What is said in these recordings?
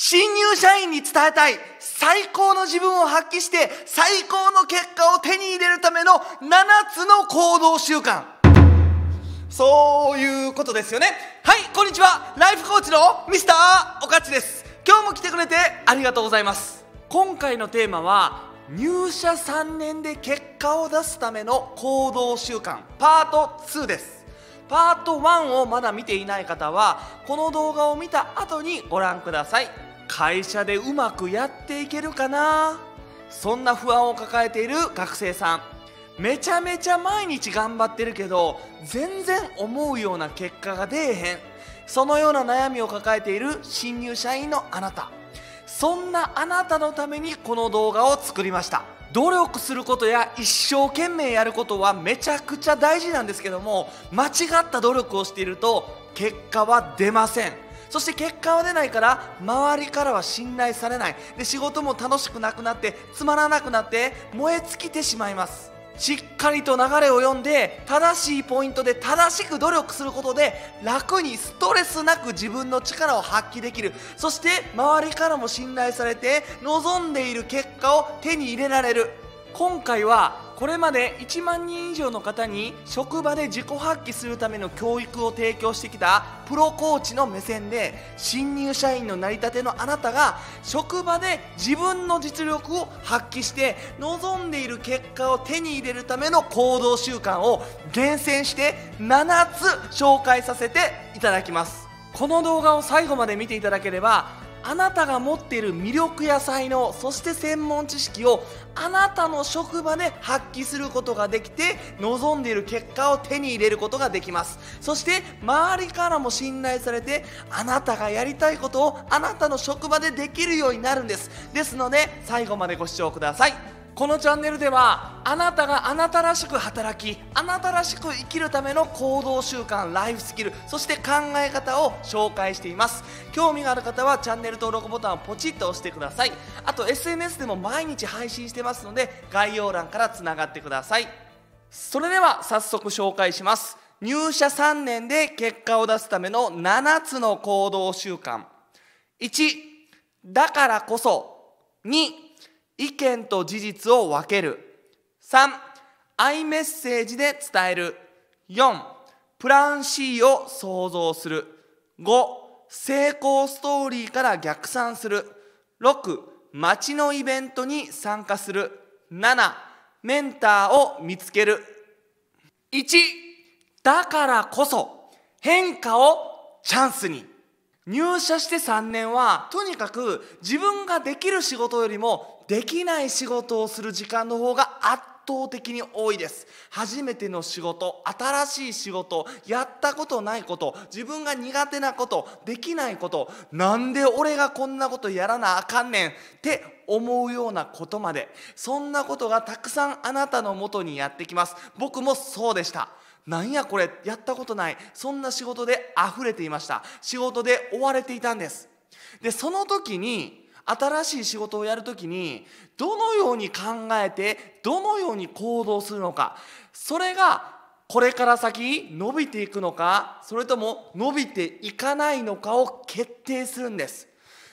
新入社員に伝えたい最高の自分を発揮して最高の結果を手に入れるための7つの行動習慣そういうことですよねはいこんにちはライフコーチのミスターおかちです今日も来てくれてありがとうございます今回のテーマは入社3年で結果を出すための行動習慣パート2ですパート1をまだ見ていない方はこの動画を見た後にご覧ください会社でうまくやっていけるかなそんな不安を抱えている学生さんめちゃめちゃ毎日頑張ってるけど全然思うような結果が出えへんそのような悩みを抱えている新入社員のあなたそんなあなたのためにこの動画を作りました努力することや一生懸命やることはめちゃくちゃ大事なんですけども間違った努力をしていると結果は出ませんそして結果は出ないから周りからは信頼されないで仕事も楽しくなくなってつまらなくなって燃え尽きてしまいますしっかりと流れを読んで正しいポイントで正しく努力することで楽にストレスなく自分の力を発揮できるそして周りからも信頼されて望んでいる結果を手に入れられる今回はこれまで1万人以上の方に職場で自己発揮するための教育を提供してきたプロコーチの目線で新入社員のなりたてのあなたが職場で自分の実力を発揮して望んでいる結果を手に入れるための行動習慣を厳選して7つ紹介させていただきますこの動画を最後まで見ていただければあなたが持っている魅力や才能そして専門知識をあなたの職場で発揮することができて望んでいる結果を手に入れることができますそして周りからも信頼されてあなたがやりたいことをあなたの職場でできるようになるんですですので最後までご視聴くださいこのチャンネルではあなたがあなたらしく働きあなたらしく生きるための行動習慣ライフスキルそして考え方を紹介しています興味がある方はチャンネル登録ボタンをポチッと押してくださいあと SNS でも毎日配信してますので概要欄からつながってくださいそれでは早速紹介します入社3年で結果を出すための7つの行動習慣1だからこそ2意見と事実を分ける3アイメッセージで伝える4プラン C を想像する5成功ストーリーから逆算する6町のイベントに参加する7メンターを見つける1だからこそ変化をチャンスに入社して3年はとにかく自分ができる仕事よりもできない仕事をする時間の方が圧倒的に多いです初めての仕事新しい仕事やったことないこと自分が苦手なことできないことなんで俺がこんなことやらなあかんねんって思うようなことまでそんなことがたくさんあなたのもとにやってきます僕もそうでしたなんやこれやったことないそんな仕事で溢れていました仕事で追われていたんですでその時に新しい仕事をやるときにどのように考えてどのように行動するのかそれがこれから先伸びていくのかそれとも伸びていかないのかを決定するんです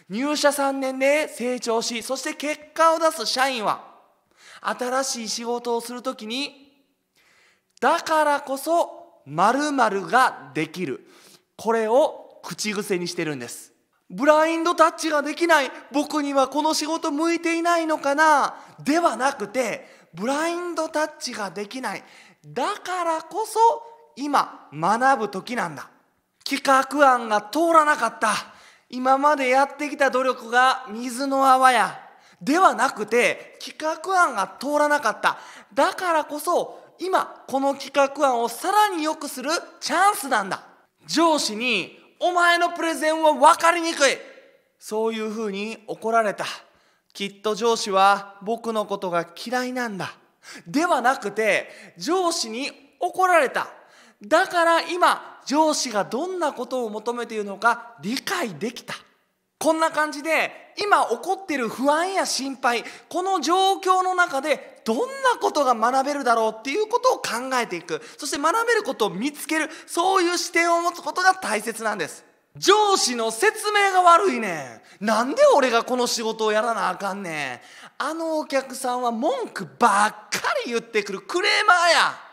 入社3年で成長しそして結果を出す社員は新しい仕事をするときにだからこそ〇〇ができるこれを口癖にしてるんですブラインドタッチができない僕にはこの仕事向いていないのかなではなくてブラインドタッチができないだからこそ今学ぶ時なんだ企画案が通らなかった今までやってきた努力が水の泡やではなくて企画案が通らなかっただからこそ今この企画案をさらに良くするチャンスなんだ上司にお前のプレゼンは分かりにくいそういうふうに怒られたきっと上司は僕のことが嫌いなんだではなくて上司に怒られただから今上司がどんなことを求めているのか理解できたこんな感じで今起こってる不安や心配この状況の中でどんなことが学べるだろうっていうことを考えていくそして学べることを見つけるそういう視点を持つことが大切なんです上司の説明が悪いねんなんで俺がこの仕事をやらなあかんねんあのお客さんは文句ばっかり言ってくるクレーマーや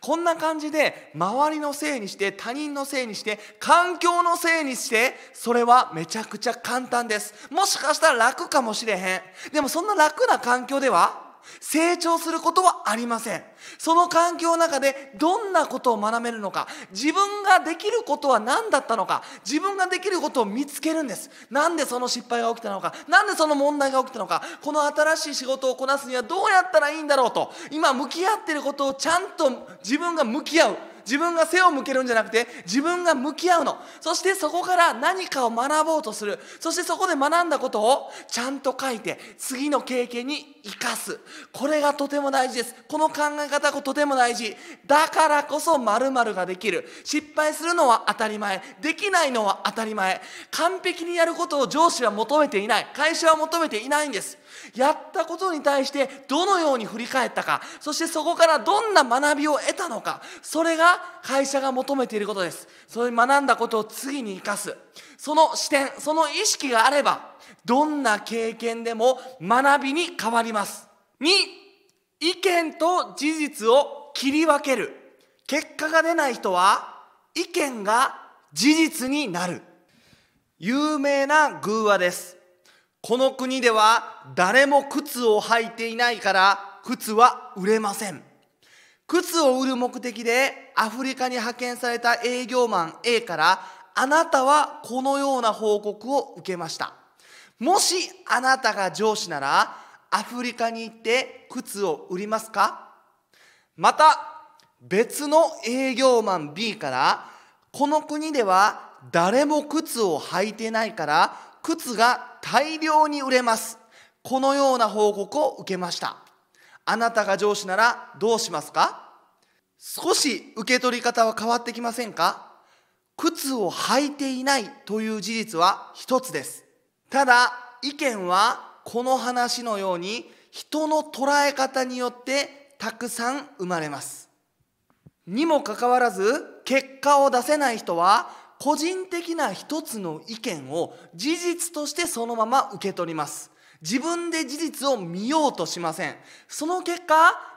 こんな感じで周りのせいにして他人のせいにして環境のせいにしてそれはめちゃくちゃ簡単ですもしかしたら楽かもしれへんでもそんな楽な環境では成長することはありませんその環境の中でどんなことを学べるのか自分ができることは何だったのか自分ができることを見つけるんですなんでその失敗が起きたのか何でその問題が起きたのかこの新しい仕事をこなすにはどうやったらいいんだろうと今向き合ってることをちゃんと自分が向き合う自分が背を向けるんじゃなくて自分が向き合うのそしてそこから何かを学ぼうとするそしてそこで学んだことをちゃんと書いて次の経験に生かすこれがとても大事ですこの考え方がとても大事だからこそ〇〇ができる失敗するのは当たり前できないのは当たり前完璧にやることを上司は求めていない会社は求めていないんですやったことに対してどのように振り返ったかそしてそこからどんな学びを得たのかそれが会社が求めていることですそれに学んだことを次に生かすその視点その意識があればどんな経験でも学びに変わります2意見と事実を切り分ける結果が出ない人は意見が事実になる有名な偶話ですこの国では誰も靴を履いていないから靴は売れません靴を売る目的でアフリカに派遣された営業マン A からあなたはこのような報告を受けましたもしあなたが上司ならアフリカに行って靴を売りますかまた別の営業マン B からこの国では誰も靴を履いてないから靴が大量に売れますこのような報告を受けましたあなたが上司ならどうしますか少し受け取り方は変わってきませんか靴を履いていないという事実は一つです。ただ、意見はこの話のように人の捉え方によってたくさん生まれます。にもかかわらず、結果を出せない人は個人的な一つの意見を事実としてそのまま受け取ります。自分で事実を見ようとしませんその結果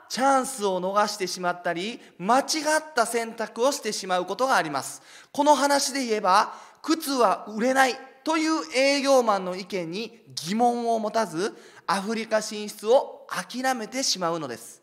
チャンスを逃してしまったり間違った選択をしてしまうことがありますこの話で言えば靴は売れないという営業マンの意見に疑問を持たずアフリカ進出を諦めてしまうのです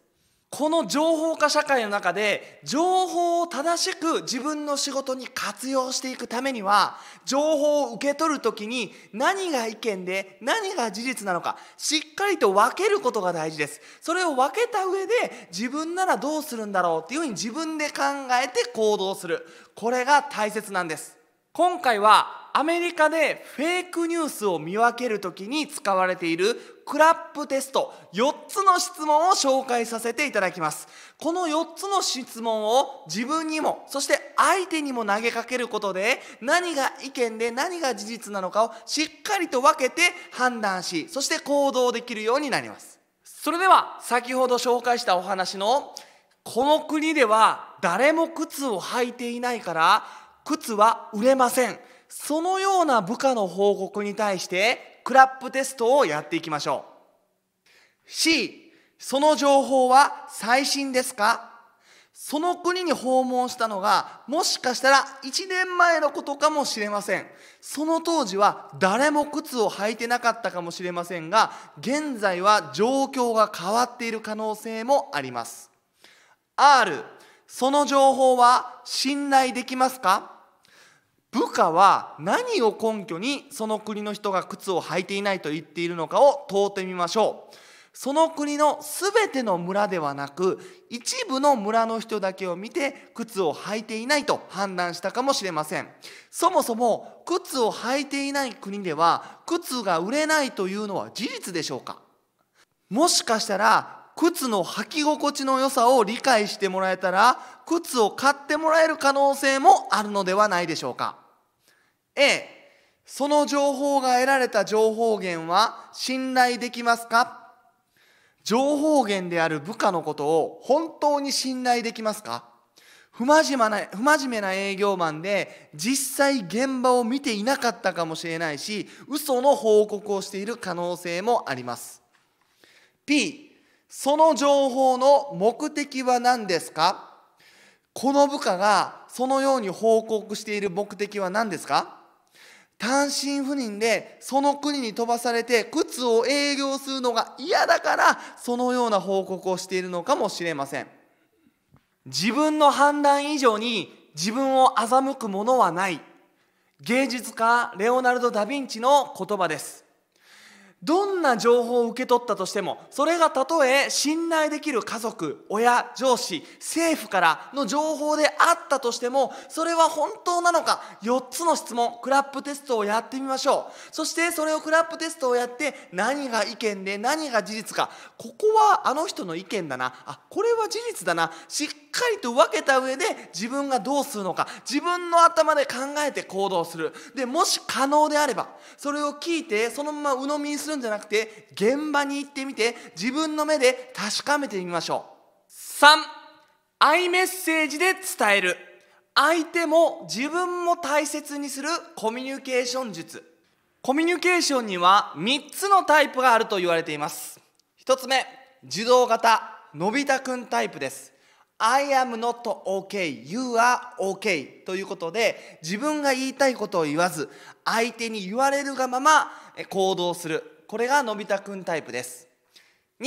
この情報化社会の中で情報を正しく自分の仕事に活用していくためには情報を受け取る時に何が意見で何が事実なのかしっかりと分けることが大事ですそれを分けた上で自分ならどうするんだろうっていうふうに自分で考えて行動するこれが大切なんです今回はアメリカでフェイクニュースを見分ける時に使われているクラップテスト4つの質問を紹介させていただきますこの4つの質問を自分にもそして相手にも投げかけることで何が意見で何が事実なのかをしっかりと分けて判断しそして行動できるようになりますそれでは先ほど紹介したお話のこの国では誰も靴を履いていないから靴は売れませんそのような部下の報告に対してクラップテストをやっていきましょう。C、その情報は最新ですかその国に訪問したのがもしかしたら1年前のことかもしれませんその当時は誰も靴を履いてなかったかもしれませんが現在は状況が変わっている可能性もあります R その情報は信頼できますか部下は何を根拠にその国の人が靴を履いていないと言っているのかを問うてみましょうその国の全ての村ではなく一部の村の人だけを見て靴を履いていないと判断したかもしれませんそもそも靴を履いていない国では靴が売れないというのは事実でしょうかもしかしたら靴の履き心地の良さを理解してもらえたら靴を買ってもらえる可能性もあるのではないでしょうか A その情報が得られた情報源は信頼できますか情報源である部下のことを本当に信頼できますか不真面目な、不真面目な営業マンで実際現場を見ていなかったかもしれないし、嘘の報告をしている可能性もあります。P、その情報の目的は何ですかこの部下がそのように報告している目的は何ですか単身赴任でその国に飛ばされて靴を営業するのが嫌だからそのような報告をしているのかもしれません自分の判断以上に自分を欺くものはない芸術家レオナルド・ダ・ヴィンチの言葉ですどんな情報を受け取ったとしてもそれがたとえ信頼できる家族親上司政府からの情報であったとしてもそれは本当なのか4つの質問クラップテストをやってみましょうそしてそれをクラップテストをやって何が意見で何が事実かここはあの人の意見だなあこれは事実だなしっかりと分けた上で自分がどうするのか自分の頭で考えて行動するでもし可能であればそれを聞いてそのまま鵜呑みにするんじゃなくて現場に行ってみて自分の目で確かめてみましょう3アイメッセージで伝える相手も自分も大切にするコミュニケーション術コミュニケーションには3つのタイプがあると言われています1つ目自動型のび太くんタイプです I am not okay, you are okay ということで自分が言いたいことを言わず相手に言われるがまま行動するこれがのび太くんタイプです2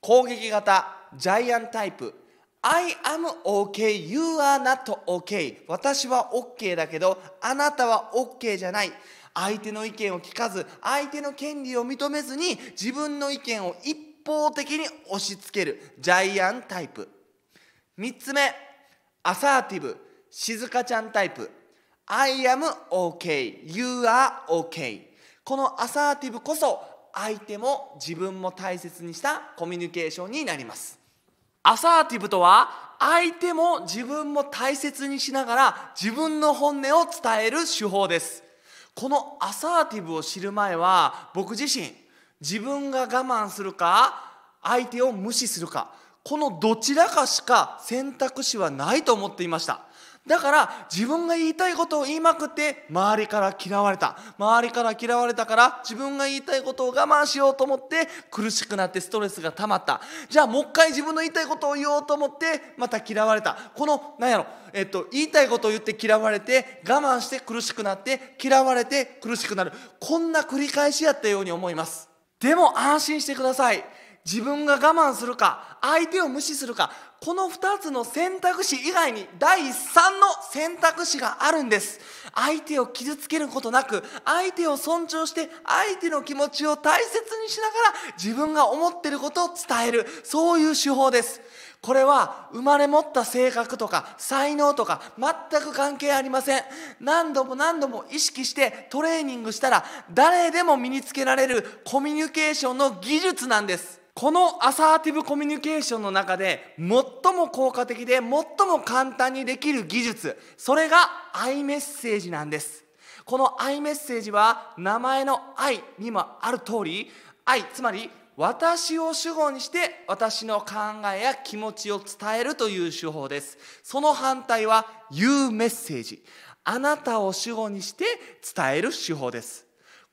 攻撃型ジャイアンタイプ I am okay, you are not okay 私は OK だけどあなたは OK じゃない相手の意見を聞かず相手の権利を認めずに自分の意見を一方的に押し付けるジャイアンタイプ3つ目アサーティブ静かちゃんタイプ I am OK You are OK このアサーティブこそ相手も自分も大切にしたコミュニケーションになりますアサーティブとは相手も自分も大切にしながら自分の本音を伝える手法ですこのアサーティブを知る前は僕自身自分が我慢するか相手を無視するかこのどちらかしか選択肢はないと思っていましただから自分が言いたいことを言いまくって周りから嫌われた周りから嫌われたから自分が言いたいことを我慢しようと思って苦しくなってストレスが溜まったじゃあもう一回自分の言いたいことを言おうと思ってまた嫌われたこの何やろ、えっと、言いたいことを言って嫌われて我慢して苦しくなって嫌われて苦しくなるこんな繰り返しやったように思いますでも安心してください自分が我慢するか相手を無視するかこの2つの選択肢以外に第3の選択肢があるんです相手を傷つけることなく相手を尊重して相手の気持ちを大切にしながら自分が思ってることを伝えるそういう手法ですこれは生まれ持った性格とか才能とか全く関係ありません何度も何度も意識してトレーニングしたら誰でも身につけられるコミュニケーションの技術なんですこのアサーティブコミュニケーションの中で最も効果的で最も簡単にできる技術それがアイメッセージなんですこのアイメッセージは名前の「愛」にもある通り愛つまり私を主語にして私の考えや気持ちを伝えるという手法ですその反対は「言うメッセージ」あなたを主語にして伝える手法です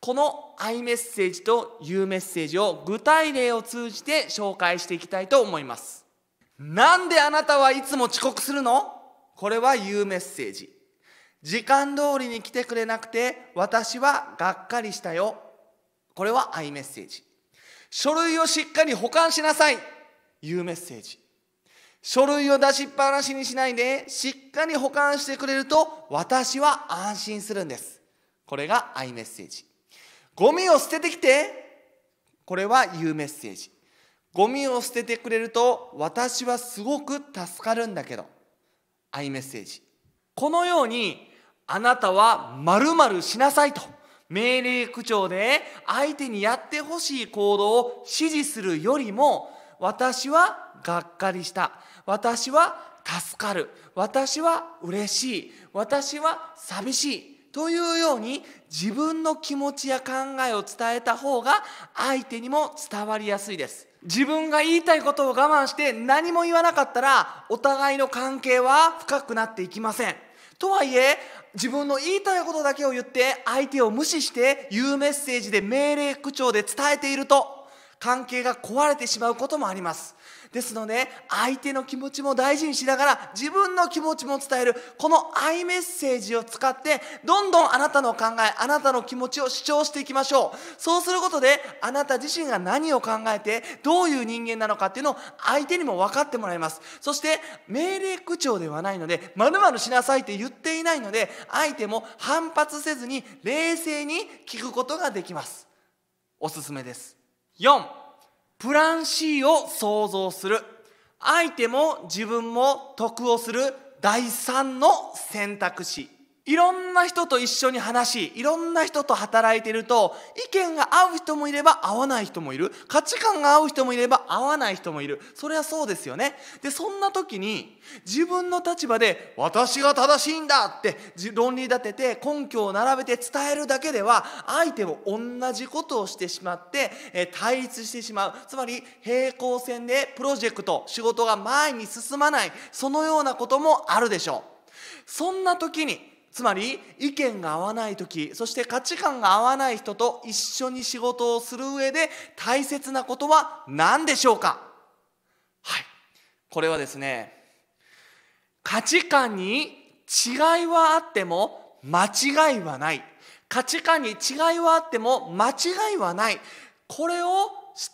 このアイメッセージというメッセージを具体例を通じて紹介していきたいと思います。なんであなたはいつも遅刻するのこれは言うメッセージ。時間通りに来てくれなくて私はがっかりしたよ。これはアイメッセージ。書類をしっかり保管しなさい。言うメッセージ。書類を出しっぱなしにしないでしっかり保管してくれると私は安心するんです。これがアイメッセージ。ゴミを捨ててきてこれは言うメッセージゴミを捨ててくれると私はすごく助かるんだけどアイメッセージこのようにあなたは〇〇しなさいと命令口調で相手にやってほしい行動を指示するよりも私はがっかりした私は助かる私は嬉しい私は寂しいというように自分の気持ちや考えを伝えた方が相手にも伝わりやすいです自分が言いたいことを我慢して何も言わなかったらお互いの関係は深くなっていきませんとはいえ自分の言いたいことだけを言って相手を無視して言うメッセージで命令口調で伝えていると関係が壊れてしまうこともありますですので相手の気持ちも大事にしながら自分の気持ちも伝えるこのアイメッセージを使ってどんどんあなたの考えあなたの気持ちを主張していきましょうそうすることであなた自身が何を考えてどういう人間なのかっていうのを相手にも分かってもらいますそして命令口調ではないのでまるまるしなさいって言っていないので相手も反発せずに冷静に聞くことができますおすすめです4プラン C を想像する相手も自分も得をする第3の選択肢いろんな人と一緒に話しいろんな人と働いていると意見が合う人もいれば合わない人もいる価値観が合う人もいれば合わない人もいるそれはそうですよねでそんな時に自分の立場で私が正しいんだって論理立てて根拠を並べて伝えるだけでは相手も同じことをしてしまって対立してしまうつまり平行線でプロジェクト仕事が前に進まないそのようなこともあるでしょうそんな時につまり意見が合わない時そして価値観が合わない人と一緒に仕事をする上で大切なことは何でしょうかはいこれはですね価値観に違いはあっても間違いはない価値観に違いはあっても間違いはないこれを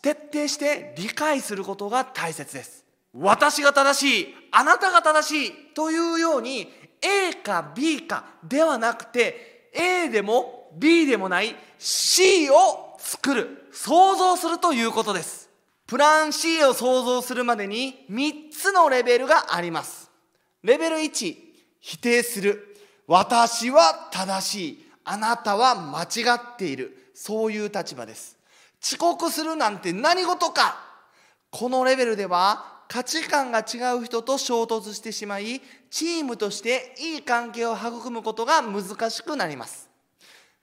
徹底して理解することが大切です私が正しいあなたが正しいというように A か B かではなくて A でも B でもない C を作る想像するということですプラン C を想像するまでに3つのレベルがありますレベル1否定する私は正しいあなたは間違っているそういう立場です遅刻するなんて何事かこのレベルでは価値観が違う人と衝突してしまいチームとしていい関係を育むことが難しくなります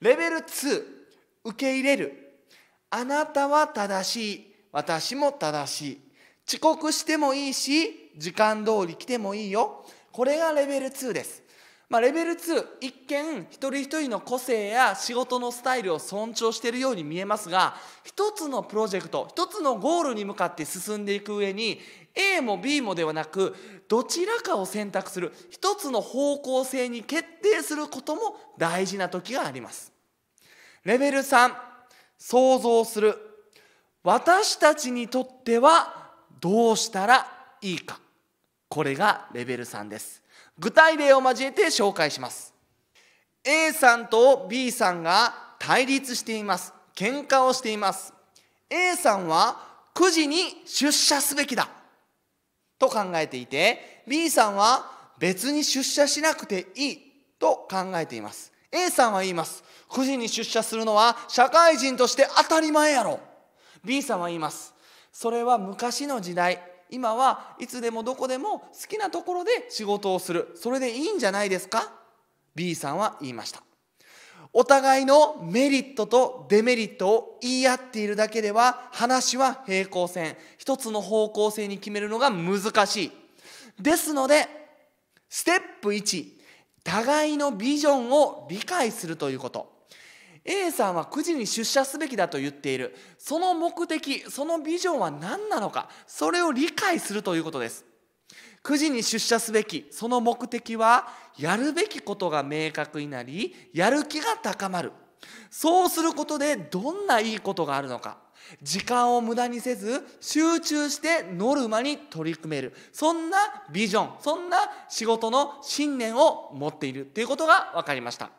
レベル2受け入れるあなたは正しい私も正しい遅刻してもいいし時間通り来てもいいよこれがレベル2ですまあ、レベル2一見一人一人の個性や仕事のスタイルを尊重しているように見えますが一つのプロジェクト一つのゴールに向かって進んでいく上に A も B もではなくどちらかを選択する一つの方向性に決定することも大事な時があります。レベル3想像する私たちにとってはどうしたらいいかこれがレベル3です。具体例を交えて紹介します A さんと B さんが対立しています喧嘩をしています A さんは9時に出社すべきだと考えていて B さんは別に出社しなくていいと考えています A さんは言います9時に出社するのは社会人として当たり前やろ B さんは言いますそれは昔の時代今はいつでもどこでも好きなところで仕事をするそれでいいんじゃないですか B さんは言いましたお互いのメリットとデメリットを言い合っているだけでは話は平行線一つの方向性に決めるのが難しいですのでステップ1互いのビジョンを理解するということ A さんは9時に出社すべきだと言っているその目的そのビジョンは何なのかそれを理解するということです9時に出社すべきその目的はやるべきことが明確になりやる気が高まるそうすることでどんないいことがあるのか時間を無駄にせず集中してノルマに取り組めるそんなビジョンそんな仕事の信念を持っているということが分かりました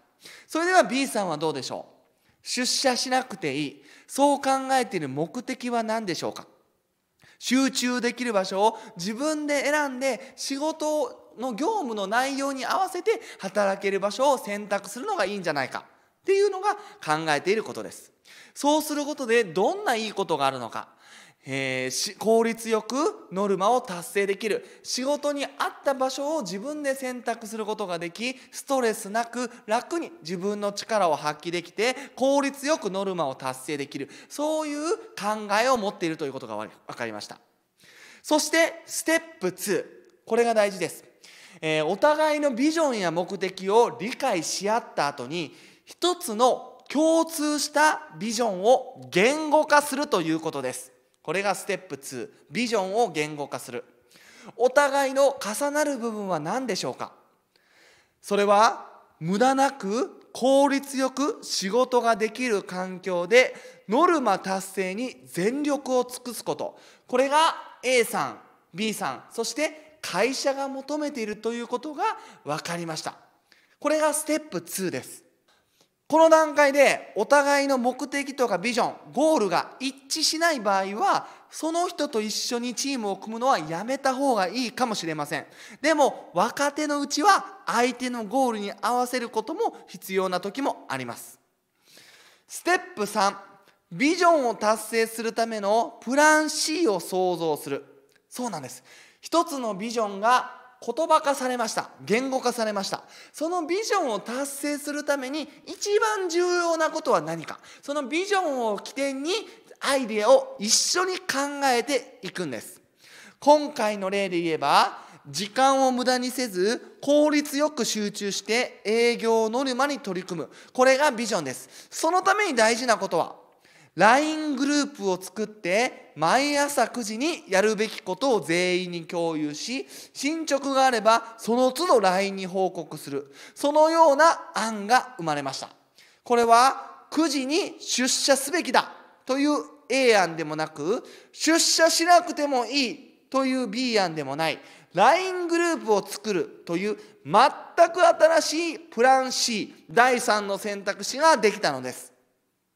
それでは B さんはどうでしょう出社しなくていい。そう考えている目的は何でしょうか集中できる場所を自分で選んで仕事の業務の内容に合わせて働ける場所を選択するのがいいんじゃないかっていうのが考えていることです。そうすることでどんないいことがあるのかえー、効率よくノルマを達成できる仕事に合った場所を自分で選択することができストレスなく楽に自分の力を発揮できて効率よくノルマを達成できるそういう考えを持っているということが分かりましたそしてステップ2これが大事です、えー、お互いのビジョンや目的を理解し合った後に一つの共通したビジョンを言語化するということですこれがステップ2ビジョンを言語化するお互いの重なる部分は何でしょうかそれは無駄なく効率よく仕事ができる環境でノルマ達成に全力を尽くすことこれが A さん B さんそして会社が求めているということが分かりましたこれがステップ2ですこの段階でお互いの目的とかビジョンゴールが一致しない場合はその人と一緒にチームを組むのはやめた方がいいかもしれませんでも若手のうちは相手のゴールに合わせることも必要な時もありますステップ3ビジョンを達成するためのプラン C を想像するそうなんです一つのビジョンが言葉化されました言語化されましたそのビジョンを達成するために一番重要なことは何かそのビジョンを起点にアイデアを一緒に考えていくんです今回の例で言えば時間を無駄にせず効率よく集中して営業ノルマに取り組むこれがビジョンですそのために大事なことは LINE グループを作って毎朝9時にやるべきことを全員に共有し進捗があればその都度 LINE に報告するそのような案が生まれましたこれは9時に出社すべきだという A 案でもなく出社しなくてもいいという B 案でもない LINE グループを作るという全く新しいプラン C 第3の選択肢ができたのです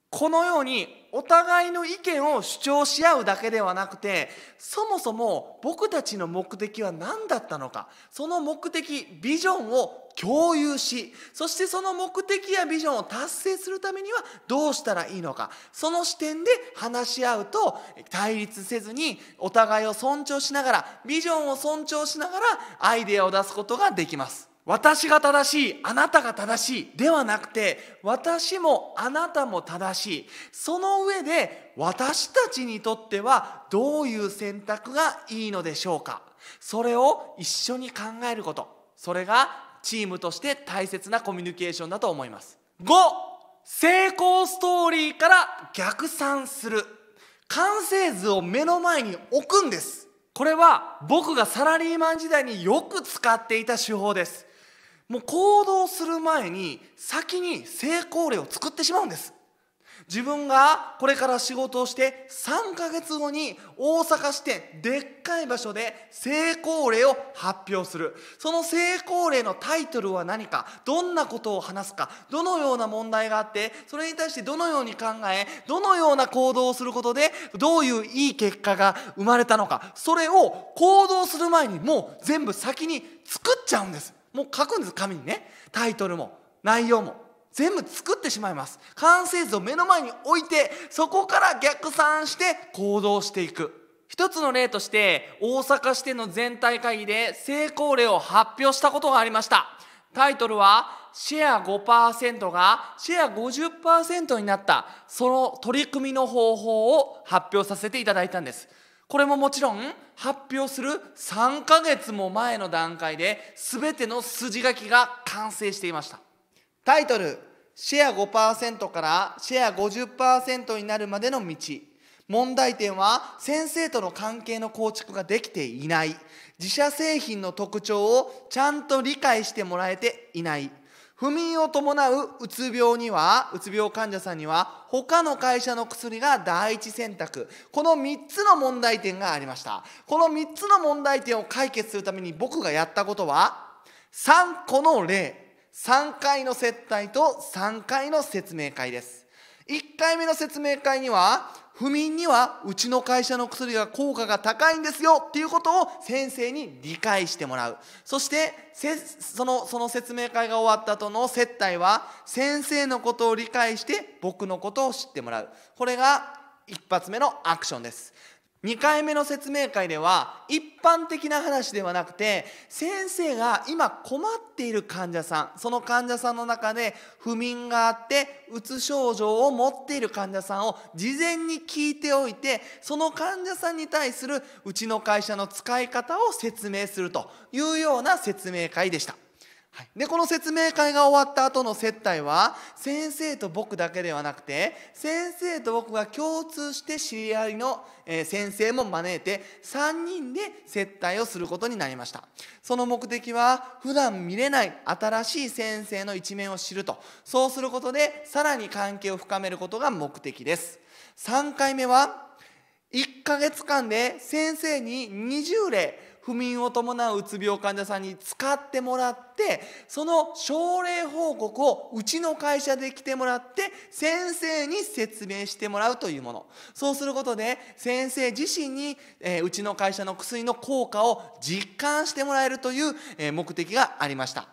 このようにお互いの意見を主張し合うだけではなくてそもそも僕たちの目的は何だったのかその目的ビジョンを共有しそしてその目的やビジョンを達成するためにはどうしたらいいのかその視点で話し合うと対立せずにお互いを尊重しながらビジョンを尊重しながらアイデアを出すことができます。私が正しい、あなたが正しいではなくて、私もあなたも正しい。その上で、私たちにとってはどういう選択がいいのでしょうか。それを一緒に考えること。それがチームとして大切なコミュニケーションだと思います。5、成功ストーリーから逆算する。完成図を目の前に置くんです。これは僕がサラリーマン時代によく使っていた手法です。もう行動する前に先に成功例を作ってしまうんです自分がこれから仕事をして3ヶ月後に大阪支店でっかい場所で成功例を発表するその成功例のタイトルは何かどんなことを話すかどのような問題があってそれに対してどのように考えどのような行動をすることでどういういい結果が生まれたのかそれを行動する前にもう全部先に作っちゃうんですもう書くんです紙にねタイトルも内容も全部作ってしまいます完成図を目の前に置いてそこから逆算して行動していく一つの例として大阪支店の全体会議で成功例を発表したことがありましたタイトルはシェア5%がシェア50%になったその取り組みの方法を発表させていただいたんですこれももちろん発表する3ヶ月も前の段階で全ての筋書きが完成していましたタイトル「シェア5%からシェア50%になるまでの道」問題点は先生との関係の構築ができていない自社製品の特徴をちゃんと理解してもらえていない不眠を伴ううつ病には、うつ病患者さんには、他の会社の薬が第一選択。この3つの問題点がありました。この3つの問題点を解決するために僕がやったことは、3個の例、3回の接待と3回の説明会です。1回目の説明会には、不眠にはうちの会社の薬が効果が高いんですよっていうことを先生に理解してもらうそしてそのその説明会が終わった後の接待は先生のことを理解して僕のことを知ってもらうこれが一発目のアクションです2回目の説明会では一般的な話ではなくて先生が今困っている患者さんその患者さんの中で不眠があってうつ症状を持っている患者さんを事前に聞いておいてその患者さんに対するうちの会社の使い方を説明するというような説明会でした。はい、でこの説明会が終わった後の接待は先生と僕だけではなくて先生と僕が共通して知り合いの先生も招いて3人で接待をすることになりましたその目的は普段見れない新しい先生の一面を知るとそうすることでさらに関係を深めることが目的です3回目は1ヶ月間で先生に20例不眠を伴ううつ病患者さんに使ってもらってその症例報告をうちの会社で来てもらって先生に説明してもらうというものそうすることで先生自身に、えうちの会社の薬の効果を実感してもらえるという、え目的がありました。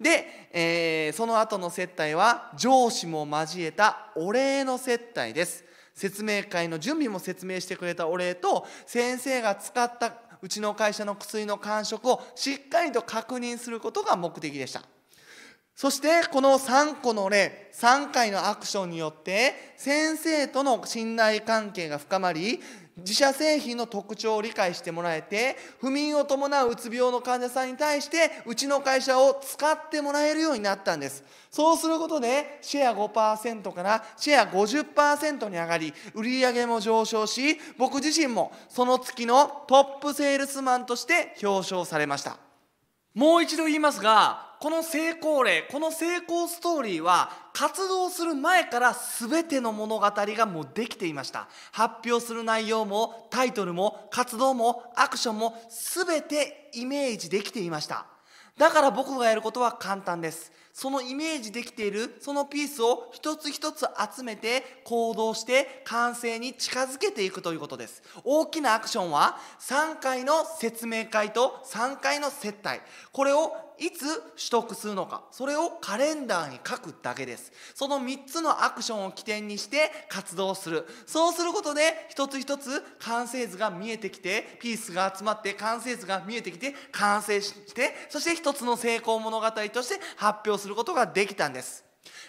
で、えー、その後の接待は上司も交えたお礼の接待です説明会の準備も説明してくれたお礼と先生が使ったうちの会社の薬の感触をしっかりと確認することが目的でしたそしてこの3個の例3回のアクションによって先生との信頼関係が深まり自社製品の特徴を理解してもらえて不眠を伴ううつ病の患者さんに対してうちの会社を使ってもらえるようになったんですそうすることでシェア5%からシェア50%に上がり売上も上昇し僕自身もその月のトップセールスマンとして表彰されましたもう一度言いますがこの成功例この成功ストーリーは活動する前から全ての物語がもうできていました発表する内容もタイトルも活動もアクションも全てイメージできていましただから僕がやることは簡単ですそのイメージできているそのピースを一つ一つ集めて行動して完成に近づけていくということです大きなアクションは3回の説明会と3回の接待これをいつ取得するのかそれをカレンダーに書くだけですその3つのアクションを起点にして活動するそうすることで一つ一つ完成図が見えてきてピースが集まって完成図が見えてきて完成してそして一つの成功物語として発表することができたんです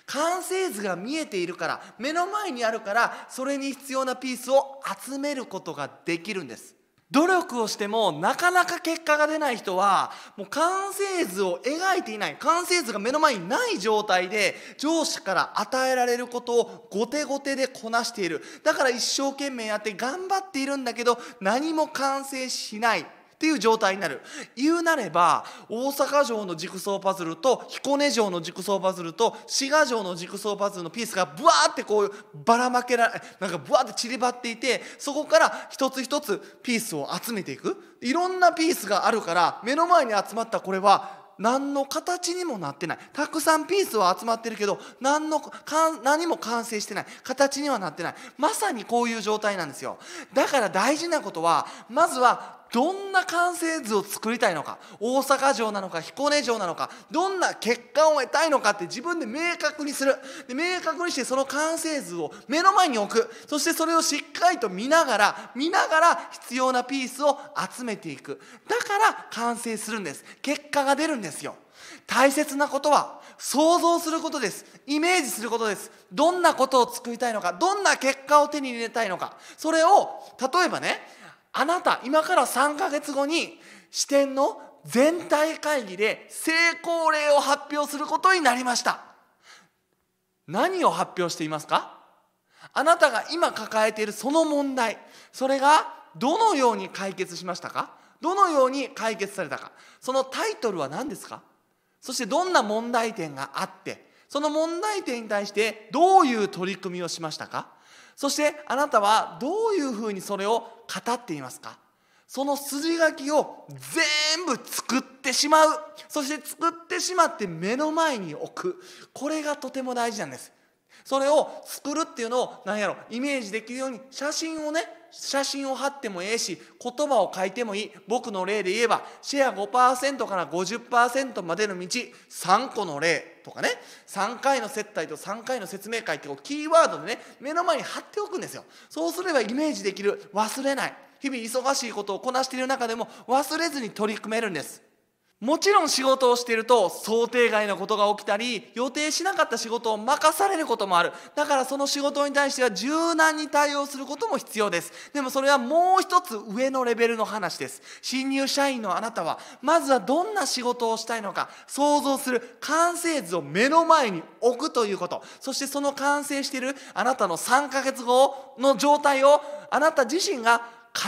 完成図が見えているから目の前にあるからそれに必要なピースを集めることができるんです努力をしてもなかなか結果が出ない人はもう完成図を描いていない完成図が目の前にない状態で上司から与えられることを後手後手でこなしているだから一生懸命やって頑張っているんだけど何も完成しないっていう状態になる言うなれば大阪城の軸装パズルと彦根城の軸装パズルと滋賀城の軸装パズルのピースがぶわーってこうばらまけられなんかぶわーって散りばっていてそこから一つ一つピースを集めていくいろんなピースがあるから目の前に集まったこれは何の形にもなってないたくさんピースは集まってるけど何のかん何も完成してない形にはなってないまさにこういう状態なんですよだから大事なことはまずはどんな完成図を作りたいのか大阪城なのか彦根城なのかどんな結果を得たいのかって自分で明確にするで明確にしてその完成図を目の前に置くそしてそれをしっかりと見ながら見ながら必要なピースを集めていくだから完成するんです結果が出るんですよ大切なことは想像することですイメージすることですどんなことを作りたいのかどんな結果を手に入れたいのかそれを例えばねあなた今から3ヶ月後に支店の全体会議で成功例を発表することになりました何を発表していますかあなたが今抱えているその問題それがどのように解決しましたかどのように解決されたかそのタイトルは何ですかそしてどんな問題点があってその問題点に対してどういう取り組みをしましたかそしてあなたはどういうふうにそれを語っていますかその筋書きを全部作ってしまうそして作ってしまって目の前に置くこれがとても大事なんですそれを作るっていうのを何やろイメージできるように写真をね写真を貼ってもええし言葉を書いてもいい僕の例で言えばシェア5%から50%までの道3個の例とかね3回の接待と3回の説明会ってこうキーワードでね目の前に貼っておくんですよそうすればイメージできる忘れない日々忙しいことをこなしている中でも忘れずに取り組めるんですもちろん仕事をしていると想定外のことが起きたり予定しなかった仕事を任されることもあるだからその仕事に対しては柔軟に対応することも必要ですでもそれはもう一つ上のレベルの話です新入社員のあなたはまずはどんな仕事をしたいのか想像する完成図を目の前に置くということそしてその完成しているあなたの3ヶ月後の状態をあなた自身が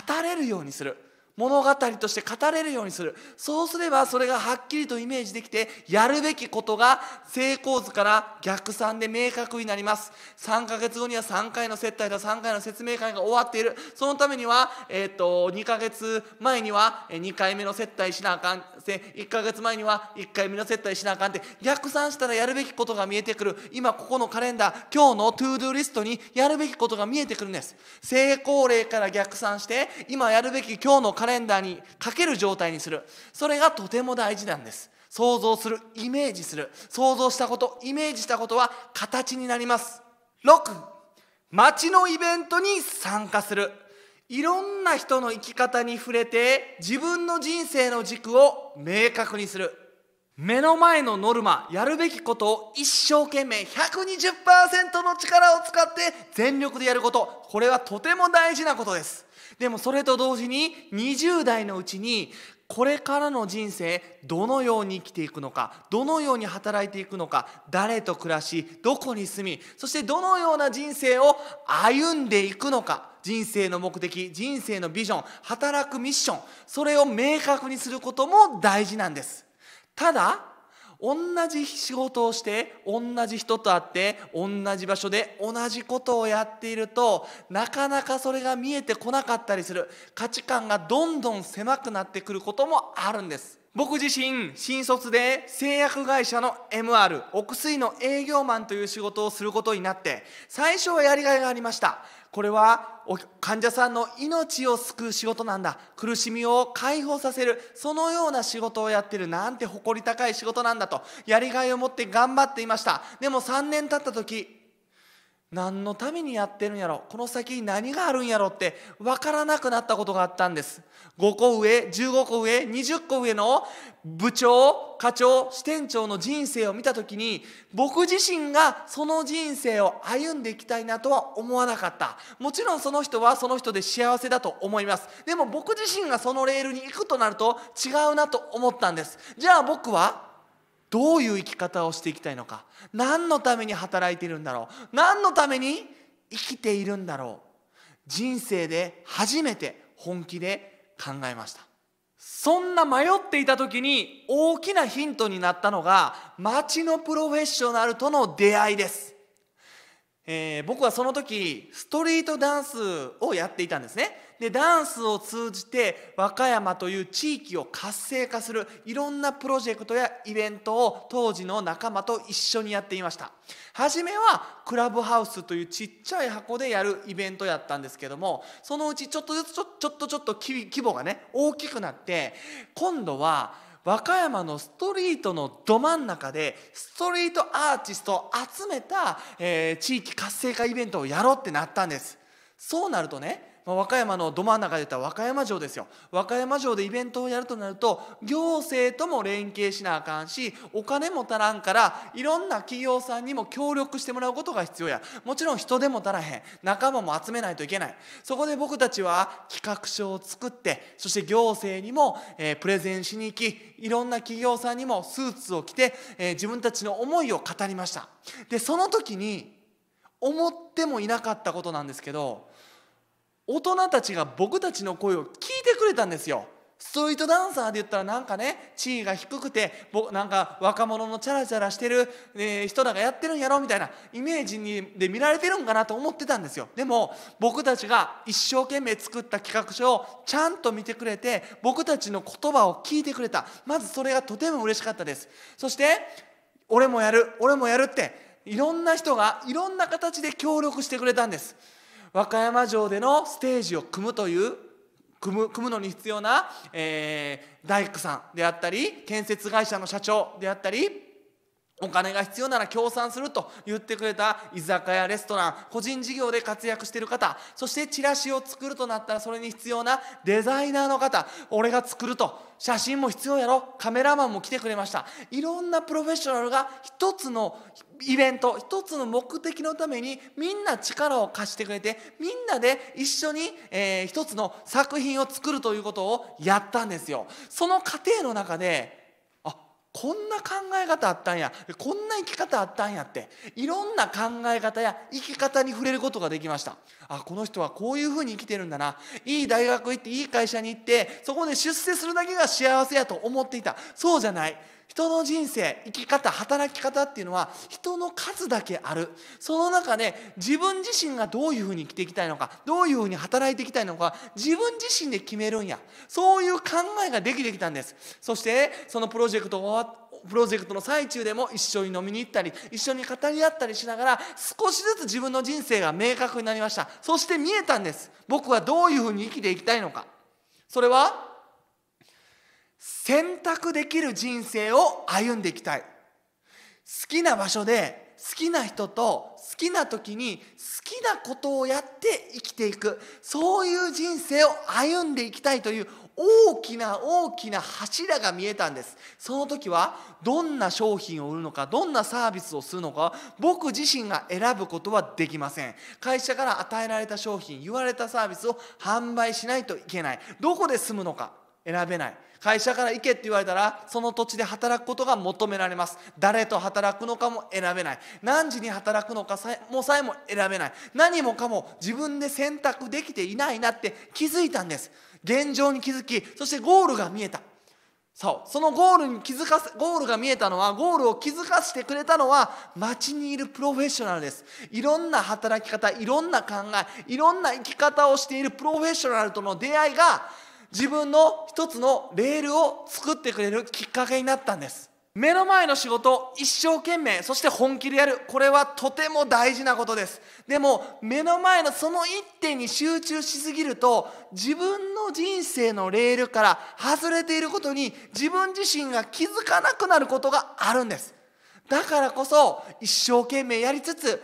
語れるようにする物語として語れるようにするそうすればそれがはっきりとイメージできてやるべきことが成功図から逆算で明確になります3ヶ月後には3回の接待だ3回の説明会が終わっているそのためには、えー、っと2ヶ月前には2回目の接待しなあかん1ヶ月前には1回目の接待しなあかんって逆算したらやるべきことが見えてくる今ここのカレンダー今日のトゥードゥリストにやるべきことが見えてくるんです成功例から逆算して今やるべき今日のカレンダーレンダーにかける状態にするそれがとても大事なんです想像するイメージする想像したことイメージしたことは形になります6街のイベントに参加するいろんな人の生き方に触れて自分の人生の軸を明確にする目の前のノルマやるべきことを一生懸命120%の力を使って全力でやることこれはとても大事なことですでもそれと同時に20代のうちにこれからの人生どのように生きていくのかどのように働いていくのか誰と暮らしどこに住みそしてどのような人生を歩んでいくのか人生の目的人生のビジョン働くミッションそれを明確にすることも大事なんですただ同じ仕事をして同じ人と会って同じ場所で同じことをやっているとなかなかそれが見えてこなかったりする価値観がどんどん狭くなってくることもあるんです僕自身新卒で製薬会社の MR お薬の営業マンという仕事をすることになって最初はやりがいがありましたこれは患者さんの命を救う仕事なんだ苦しみを解放させるそのような仕事をやってるなんて誇り高い仕事なんだとやりがいを持って頑張っていましたでも3年経った時何のためにやってるんやろこの先に何があるんやろって分からなくなったことがあったんです5個上15個上20個上の部長課長支店長の人生を見た時に僕自身がその人生を歩んでいきたいなとは思わなかったもちろんその人はその人で幸せだと思いますでも僕自身がそのレールに行くとなると違うなと思ったんですじゃあ僕はどういう生き方をしていきたいのか何のために働いているんだろう何のために生きているんだろう人生で初めて本気で考えましたそんな迷っていた時に大きなヒントになったのが町のプロフェッショナルとの出会いです、えー、僕はその時ストリートダンスをやっていたんですねでダンスを通じて和歌山という地域を活性化するいろんなプロジェクトやイベントを当時の仲間と一緒にやっていました初めはクラブハウスというちっちゃい箱でやるイベントやったんですけどもそのうちちょっとずつちょちょっとちょっと規模がね大きくなって今度は和歌山のストリートのど真ん中でストリートアーティストを集めた、えー、地域活性化イベントをやろうってなったんですそうなるとね和歌山のど真ん中で言ったら和歌山城ですよ和歌山城でイベントをやるとなると行政とも連携しなあかんしお金も足らんからいろんな企業さんにも協力してもらうことが必要やもちろん人手も足らへん仲間も集めないといけないそこで僕たちは企画書を作ってそして行政にも、えー、プレゼンしに行きいろんな企業さんにもスーツを着て、えー、自分たちの思いを語りましたでその時に思ってもいなかったことなんですけど大人たちが僕たちの声を聞いてくれたんですよストリートダンサーで言ったらなんかね地位が低くて僕なんか若者のチャラチャラしてる、えー、人らがやってるんやろみたいなイメージにで見られてるんかなと思ってたんですよでも僕たちが一生懸命作った企画書をちゃんと見てくれて僕たちの言葉を聞いてくれたまずそれがとても嬉しかったですそして俺もやる俺もやるっていろんな人がいろんな形で協力してくれたんです和歌山城でのステージを組むという組む組むのに必要な、えー、大工さんであったり建設会社の社長であったりお金が必要なら協賛すると言ってくれた居酒屋、レストラン、個人事業で活躍している方、そしてチラシを作るとなったらそれに必要なデザイナーの方、俺が作ると、写真も必要やろ、カメラマンも来てくれました。いろんなプロフェッショナルが一つのイベント、一つの目的のためにみんな力を貸してくれて、みんなで一緒に、えー、一つの作品を作るということをやったんですよ。その過程の中で、こんな考え方あったんやこんな生き方あったんやっていろんな考え方や生き方に触れることができましたあこの人はこういうふうに生きてるんだないい大学行っていい会社に行ってそこで出世するだけが幸せやと思っていたそうじゃない人の人生生き方働き方っていうのは人の数だけあるその中で自分自身がどういうふうに生きていきたいのかどういうふうに働いていきたいのか自分自身で決めるんやそういう考えができてきたんですそしてそのプロジェクトがプロジェクトの最中でも一緒に飲みに行ったり一緒に語り合ったりしながら少しずつ自分の人生が明確になりましたそして見えたんです僕はどういうふうに生きていきたいのかそれは選択できる人生を歩んでいきたい好きな場所で好きな人と好きな時に好きなことをやって生きていくそういう人生を歩んでいきたいという大きな大きな柱が見えたんですその時はどんな商品を売るのかどんなサービスをするのか僕自身が選ぶことはできません会社から与えられた商品言われたサービスを販売しないといけないどこで住むのか選べない会社から行けって言われたらその土地で働くことが求められます誰と働くのかも選べない何時に働くのかさえもさえも選べない何もかも自分で選択できていないなって気づいたんです現状に気づきそしてゴールが見えたそうそのゴールに気づかせゴールが見えたのはゴールを気づかせてくれたのは街にいるプロフェッショナルですいろんな働き方いろんな考えいろんな生き方をしているプロフェッショナルとの出会いが自分の一つのレールを作ってくれるきっかけになったんです目の前の仕事を一生懸命そして本気でやるこれはとても大事なことですでも目の前のその一点に集中しすぎると自分の人生のレールから外れていることに自分自身が気づかなくなることがあるんですだからこそ一生懸命やりつつ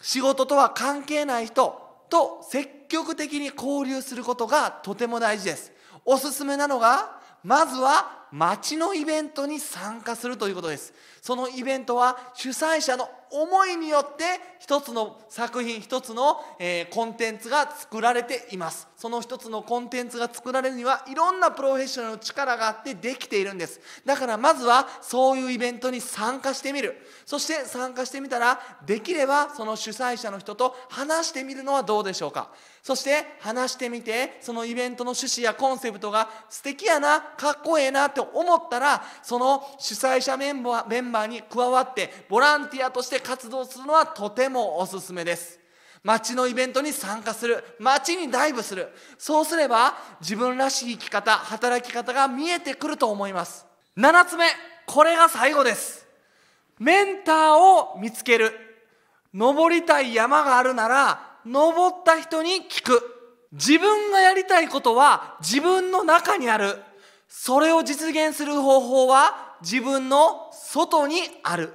仕事とは関係ない人と積極的に交流することがとても大事ですおすすめなのがまずは町のイベントに参加するということですそのイベントは主催者の思いによって一つの作品一つの、えー、コンテンツが作られていますその一つのコンテンツが作られるにはいろんなプロフェッショナルの力があってできているんですだからまずはそういうイベントに参加してみるそして参加してみたらできればその主催者の人と話してみるのはどうでしょうかそして話してみてそのイベントの趣旨やコンセプトが素敵やなかっこええなって思ったらその主催者メンバーに加わってボランティアとして活動するのはとてもおすすめです町のイベントに参加する町にダイブするそうすれば自分らしい生き方働き方が見えてくると思います七つ目これが最後ですメンターを見つける登りたい山があるなら登った人に聞く自分がやりたいことは自分の中にあるそれを実現する方法は自分の外にある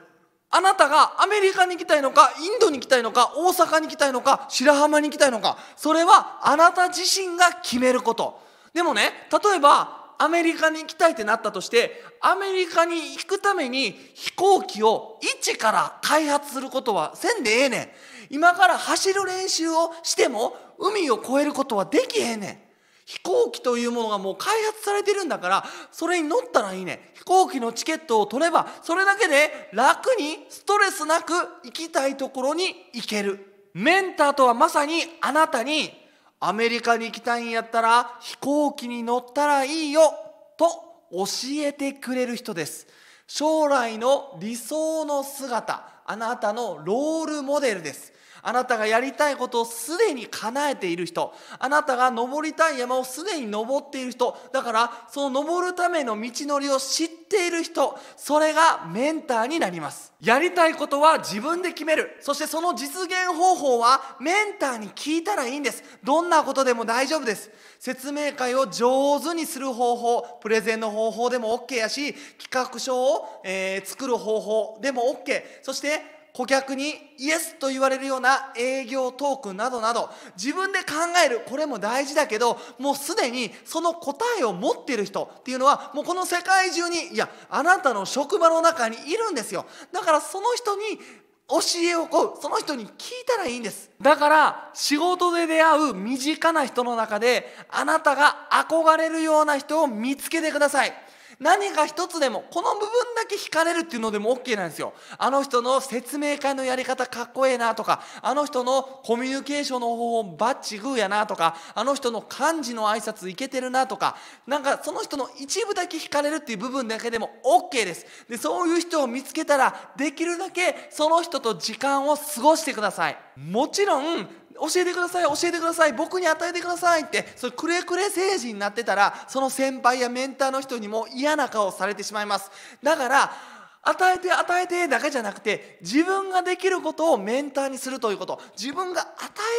あなたがアメリカに行きたいのかインドに行きたいのか大阪に行きたいのか白浜に行きたいのかそれはあなた自身が決めることでもね例えばアメリカに行きたいってなったとしてアメリカに行くために飛行機を一から開発することはせんでええねん今から走る練習をしても海を越えることはできへんねん飛行機というものがもう開発されてるんだからそれに乗ったらいいね飛行機のチケットを取ればそれだけで楽にストレスなく行きたいところに行けるメンターとはまさにあなたにアメリカに行きたいんやったら飛行機に乗ったらいいよと教えてくれる人です将来の理想の姿あなたのロールモデルですあなたがやりたいことをすでに叶えている人あなたが登りたい山をすでに登っている人だからその登るための道のりを知っている人それがメンターになりますやりたいことは自分で決めるそしてその実現方法はメンターに聞いたらいいんですどんなことでも大丈夫です説明会を上手にする方法プレゼンの方法でも OK やし企画書を、えー、作る方法でも OK そして顧客にイエスと言われるような営業トークなどなど自分で考えるこれも大事だけどもうすでにその答えを持っている人っていうのはもうこの世界中にいやあなたの職場の中にいるんですよだからその人に教えをこうその人に聞いたらいいんですだから仕事で出会う身近な人の中であなたが憧れるような人を見つけてください何か一つでもこの部分だけ惹かれるっていうのでも OK なんですよあの人の説明会のやり方かっこええなとかあの人のコミュニケーションの方法バッチグーやなとかあの人の漢字の挨拶いけてるなとかなんかその人の一部だけ惹かれるっていう部分だけでも OK ですでそういう人を見つけたらできるだけその人と時間を過ごしてくださいもちろん教えてください教えてください僕に与えてくださいってそれくれくれ政治になってたらその先輩やメンターの人にも嫌な顔をされてしまいますだから与えて与えてだけじゃなくて自分ができることをメンターにするということ自分が与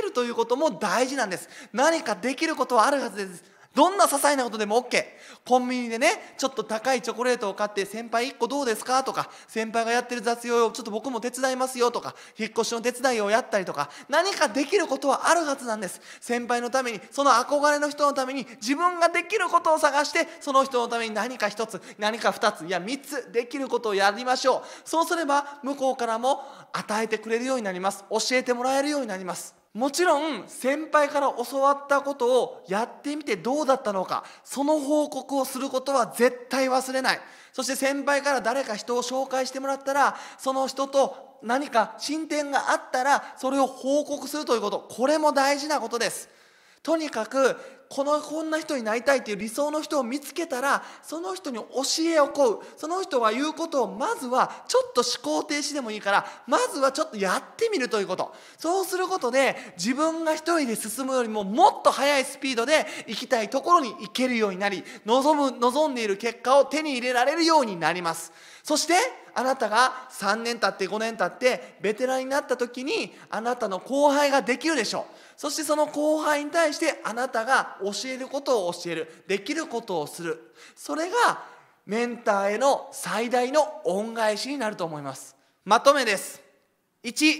えるということも大事なんです何かできることはあるはずですどんな些細なことでも OK コンビニでねちょっと高いチョコレートを買って先輩1個どうですかとか先輩がやってる雑用をちょっと僕も手伝いますよとか引っ越しの手伝いをやったりとか何かできることはあるはずなんです先輩のためにその憧れの人のために自分ができることを探してその人のために何か1つ何か2ついや3つできることをやりましょうそうすれば向こうからも与えてくれるようになります教えてもらえるようになりますもちろん先輩から教わったことをやってみてどうだったのかその報告をすることは絶対忘れないそして先輩から誰か人を紹介してもらったらその人と何か進展があったらそれを報告するということこれも大事なことですとにかくこのこんな人になりたいという理想の人を見つけたらその人に教えを請うその人は言うことをまずはちょっと思考停止でもいいからまずはちょっとやってみるということそうすることで自分が一人で進むよりももっと速いスピードで行きたいところに行けるようになり望む望んでいる結果を手に入れられるようになりますそしてあなたが3年経って5年経ってベテランになった時にあなたの後輩ができるでしょうそしてその後輩に対してあなたが教えることを教えるできることをするそれがメンターへの最大の恩返しになると思いますまとめです1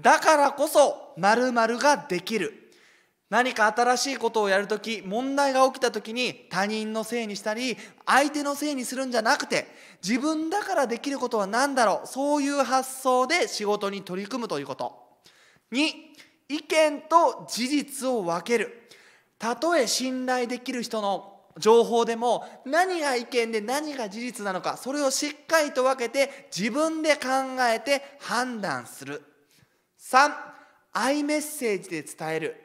だからこそ〇〇ができる何か新しいことをやるとき問題が起きたときに他人のせいにしたり相手のせいにするんじゃなくて自分だからできることは何だろうそういう発想で仕事に取り組むということ2意見と事実を分けるたとえ信頼できる人の情報でも何が意見で何が事実なのかそれをしっかりと分けて自分で考えて判断する3イメッセージで伝える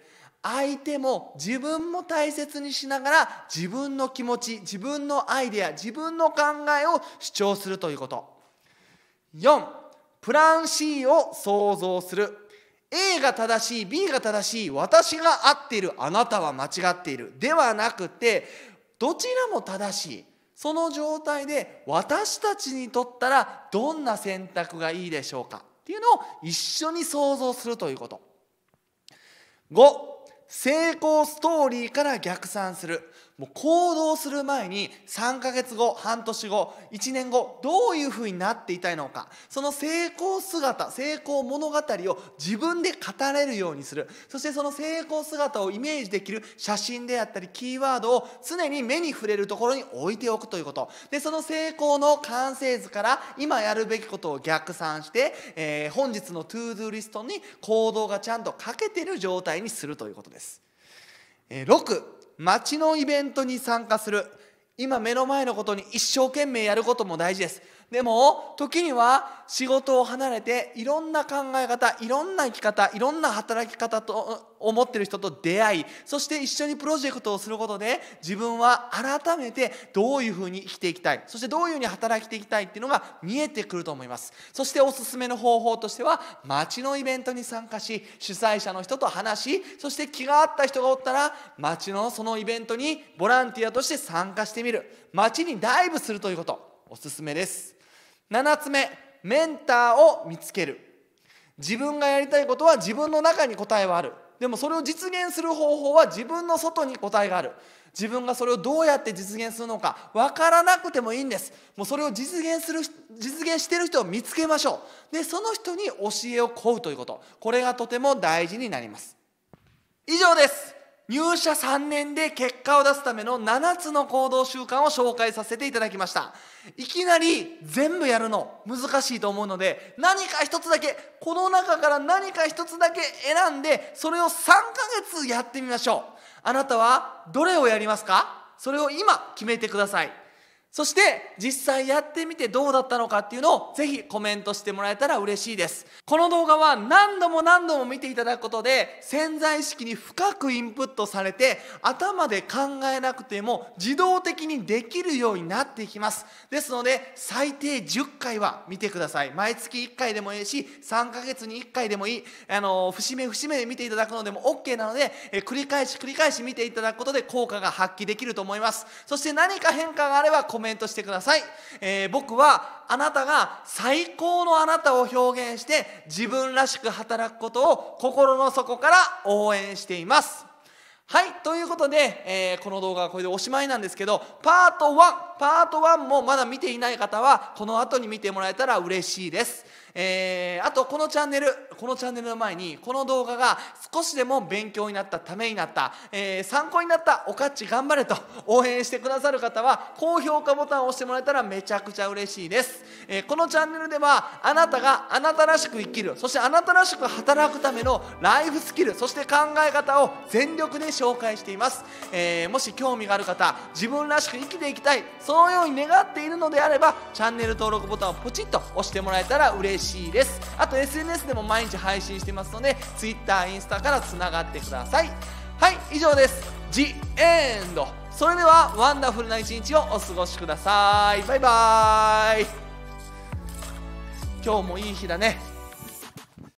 相手も自分も大切にしながら自分の気持ち自分のアイデア自分の考えを主張するということ4プラン C を想像する A が正しい B が正しい私が合っているあなたは間違っているではなくてどちらも正しいその状態で私たちにとったらどんな選択がいいでしょうかっていうのを一緒に想像するということ5成功ストーリーから逆算するもう行動する前に3ヶ月後半年後1年後どういうふうになっていたいのかその成功姿成功物語を自分で語れるようにするそしてその成功姿をイメージできる写真であったりキーワードを常に目に触れるところに置いておくということでその成功の完成図から今やるべきことを逆算して、えー、本日のトゥードゥリストに行動がちゃんと書けてる状態にするということです。えー、6町のイベントに参加する今目の前のことに一生懸命やることも大事ですでも時には仕事を離れていろんな考え方いろんな生き方いろんな働き方と思ってる人と出会いそして一緒にプロジェクトをすることで自分は改めてどういうふうに生きていきたいそしてどういうふうに働きていきたいっていうのが見えてくると思いますそしておすすめの方法としては街のイベントに参加し主催者の人と話しそして気が合った人がおったら街のそのイベントにボランティアとして参加してみる街にダイブするということおすすめです7つ目メンターを見つける自分がやりたいことは自分の中に答えはあるでもそれを実現する方法は自分の外に答えがある自分がそれをどうやって実現するのか分からなくてもいいんですもうそれを実現する実現してる人を見つけましょうでその人に教えを請うということこれがとても大事になります以上です入社3年で結果を出すための7つの行動習慣を紹介させていただきましたいきなり全部やるの難しいと思うので何か一つだけこの中から何か一つだけ選んでそれを3ヶ月やってみましょうあなたはどれをやりますかそれを今決めてくださいそして実際やってみてどうだったのかっていうのをぜひコメントしてもらえたら嬉しいです。この動画は何度も何度も見ていただくことで潜在意識に深くインプットされて頭で考えなくても自動的にできるようになっていきます。ですので最低10回は見てください。毎月1回でもいいし3ヶ月に1回でもいい。あの、節目節目で見ていただくのでも OK なのでえ繰り返し繰り返し見ていただくことで効果が発揮できると思います。そして何か変化があればコメントメントしてください、えー、僕はあなたが最高のあなたを表現して自分らしく働くことを心の底から応援していますはい、ということで、えー、この動画はこれでおしまいなんですけど、パート1、パート1もまだ見ていない方は、この後に見てもらえたら嬉しいです。えー、あとこのチャンネルこのチャンネルの前にこの動画が少しでも勉強になったためになった、えー、参考になったおかっち頑張れと応援してくださる方は高評価ボタンを押してもらえたらめちゃくちゃ嬉しいです、えー、このチャンネルではあなたがあなたらしく生きるそしてあなたらしく働くためのライフスキルそして考え方を全力で紹介しています、えもし興味がある方自分らしく生きていきたいそのように願っているのであればチャンネル登録ボタンをポチッと押してもらえたら嬉しいしいですあと SNS でも毎日配信してますので Twitter インスタからつながってくださいはい以上です The End それではワンダフルな一日をお過ごしくださいバイバーイ今日もいい日だね